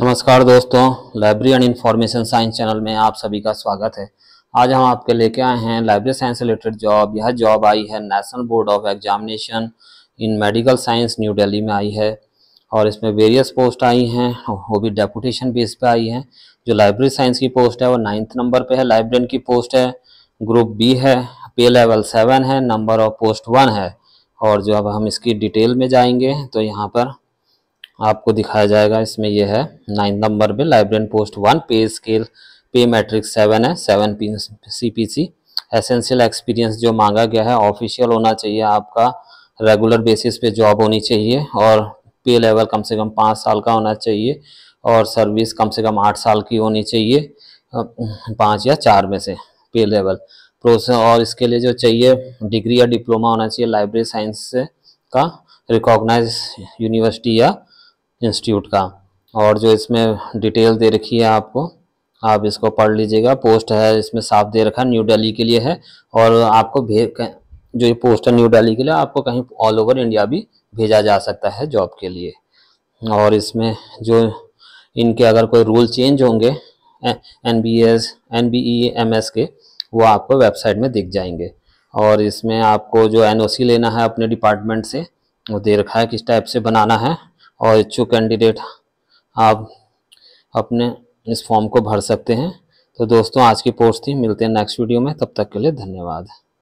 नमस्कार दोस्तों library and information science channel में आप सभी का स्वागत है आज हम आपके लेके आए हैं लाइब्रेरी साइंस रिलेटेड जॉब यह जॉब आई है national board of examination in medical science New Delhi में आई है और इसमें वेरियस पोस्ट आई हैं वो भी डेपुटेशन बेस पे आई हैं जो लाइब्रेरी साइंस की पोस्ट है वो नाइन्थ नंबर पर है लाइब्रेरियन की पोस्ट है ग्रुप बी है पे लेवल सेवन है नंबर ऑफ पोस्ट वन है और जो अब हम इसकी डिटेल में जाएंगे तो यहाँ पर आपको दिखाया जाएगा इसमें यह है नाइन नंबर में librarian post one pay scale pay matrix seven है seven P C P C essential experience जो मांगा गया है ऑफिशियल होना चाहिए आपका रेगुलर बेसिस पे जॉब होनी चाहिए और पे लेवल कम से कम पाँच साल का होना चाहिए और सर्विस कम से कम आठ साल की होनी चाहिए पाँच या चार में से पे लेवल प्रोसेस और इसके लिए जो चाहिए डिग्री या डिप्लोमा होना चाहिए लाइब्रेरी साइंस से का रिकॉग्नाइज यूनिवर्सिटी या इंस्टीट्यूट का और जो इसमें डिटेल दे रखी है आपको आप इसको पढ़ लीजिएगा पोस्ट है इसमें साफ दे रखा न्यू दिल्ली के लिए है और आपको जो ये पोस्ट है न्यू दिल्ली के लिए आपको कहीं ऑल ओवर इंडिया भी भेजा जा सकता है जॉब के लिए और इसमें जो इनके अगर कोई रूल चेंज होंगे N B S N B E M S के वो आपको वेबसाइट में दिख जाएंगे और इसमें आपको जो एन ओ सी लेना है अपने डिपार्टमेंट से वो दे रखा है किस टाइप से बनाना है और इच्छुक कैंडिडेट आप अपने इस फॉर्म को भर सकते हैं तो दोस्तों आज की पोस्ट थी मिलते हैं नेक्स्ट वीडियो में तब तक के लिए धन्यवाद